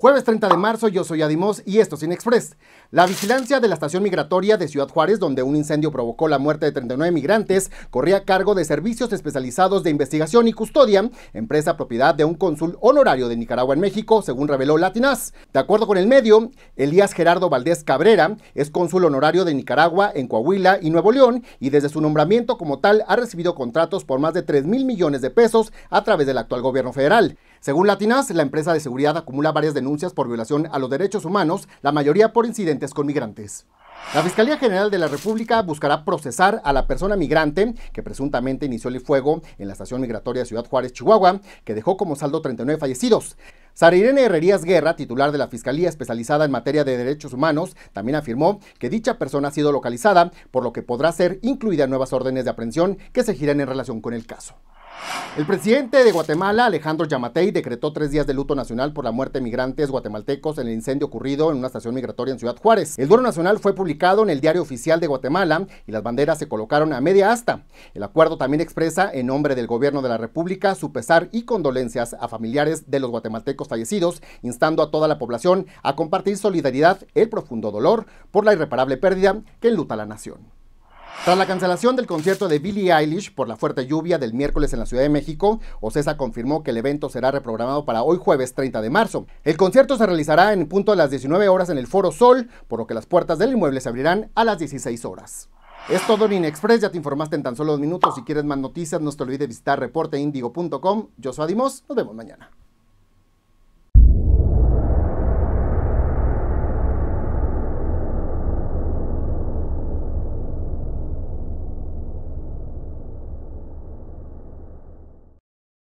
Jueves 30 de marzo, yo soy Adimos y esto es Inexpress. La vigilancia de la estación migratoria de Ciudad Juárez, donde un incendio provocó la muerte de 39 migrantes, corría a cargo de Servicios Especializados de Investigación y Custodia, empresa propiedad de un cónsul honorario de Nicaragua en México, según reveló Latinas. De acuerdo con el medio, Elías Gerardo Valdés Cabrera es cónsul honorario de Nicaragua en Coahuila y Nuevo León y desde su nombramiento como tal ha recibido contratos por más de 3 mil millones de pesos a través del actual gobierno federal. Según Latinas, la empresa de seguridad acumula varias denuncias por violación a los derechos humanos, la mayoría por incidentes con migrantes. La Fiscalía General de la República buscará procesar a la persona migrante que presuntamente inició el fuego en la estación migratoria de Ciudad Juárez, Chihuahua, que dejó como saldo 39 fallecidos. Sara Irene Herrerías Guerra, titular de la Fiscalía especializada en materia de derechos humanos, también afirmó que dicha persona ha sido localizada, por lo que podrá ser incluida en nuevas órdenes de aprehensión que se giran en relación con el caso. El presidente de Guatemala, Alejandro Yamatei, decretó tres días de luto nacional por la muerte de migrantes guatemaltecos en el incendio ocurrido en una estación migratoria en Ciudad Juárez. El duelo nacional fue publicado en el Diario Oficial de Guatemala y las banderas se colocaron a media asta. El acuerdo también expresa, en nombre del gobierno de la República, su pesar y condolencias a familiares de los guatemaltecos fallecidos, instando a toda la población a compartir solidaridad, el profundo dolor por la irreparable pérdida que enluta la nación. Tras la cancelación del concierto de Billie Eilish por la fuerte lluvia del miércoles en la Ciudad de México, Ocesa confirmó que el evento será reprogramado para hoy jueves 30 de marzo. El concierto se realizará en punto a las 19 horas en el Foro Sol, por lo que las puertas del inmueble se abrirán a las 16 horas. Es todo en Inexpress, ya te informaste en tan solo dos minutos. Si quieres más noticias, no te olvides visitar reporteindigo.com. Yo soy Adimos, nos vemos mañana.